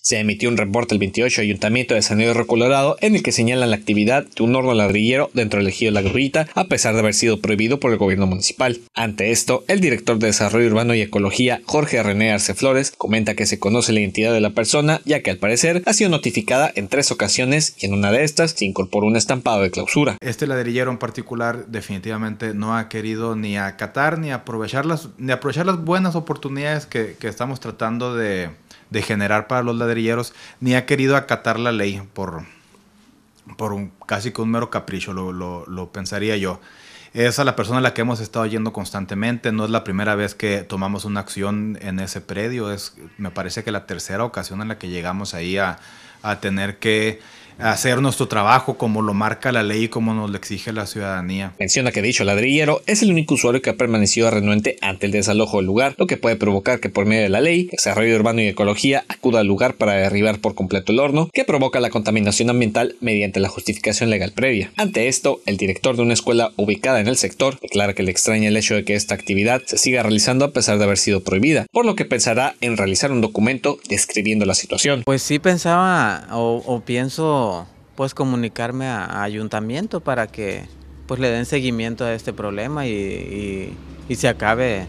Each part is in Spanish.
Se emitió un reporte el 28 Ayuntamiento de San Diego Colorado en el que señalan la actividad de un horno ladrillero dentro del ejido La a pesar de haber sido prohibido por el gobierno municipal. Ante esto, el director de Desarrollo Urbano y Ecología, Jorge René Arce Flores, comenta que se conoce la identidad de la persona ya que al parecer ha sido notificada en tres ocasiones y en una de estas se incorporó un estampado de clausura. Este ladrillero en particular definitivamente no ha querido ni acatar ni aprovechar las, ni aprovechar las buenas oportunidades que estamos tratando de de generar para los ladrilleros, ni ha querido acatar la ley por, por un, casi que un mero capricho, lo, pensaría yo. Es la persona a la que hemos estado yendo constantemente, no es la primera vez que tomamos una acción en ese predio, es, me parece que la tercera ocasión en la que llegamos ahí a tener que hacer nuestro trabajo como lo marca la ley y como nos lo exige la ciudadanía. Menciona que dicho ladrillero es el único usuario que ha permanecido renuente ante el desalojo del lugar, lo que puede provocar que por medio de la ley, desarrollo urbano y ecología acuda al lugar para derribar por completo el horno, que provoca la contaminación ambiental mediante la justificación legal previa. Ante esto, el director de una escuela ubicada en el sector declara que le extraña el hecho de que esta actividad se siga realizando a pesar de haber sido prohibida, por lo que pensará en realizar un documento describiendo la situación. Pues sí pensaba o, o pienso pues comunicarme a, ayuntamiento para que pues le den seguimiento a este problema y, y, se acabe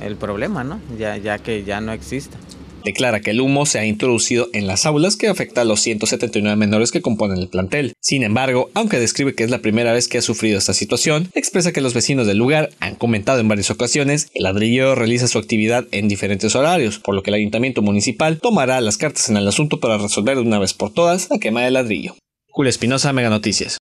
el problema, ¿no? Ya, ya que ya no exista. Declara que el humo se ha introducido en las aulas que afecta a los 179 menores que componen el plantel. Sin embargo, aunque describe que es la primera vez que ha sufrido esta situación, expresa que los vecinos del lugar han comentado en varias ocasiones que el ladrillo realiza su actividad en diferentes horarios, por lo que el ayuntamiento municipal tomará las cartas en el asunto para resolver de una vez por todas la quema de ladrillo. Julio Espinosa, Mega Noticias.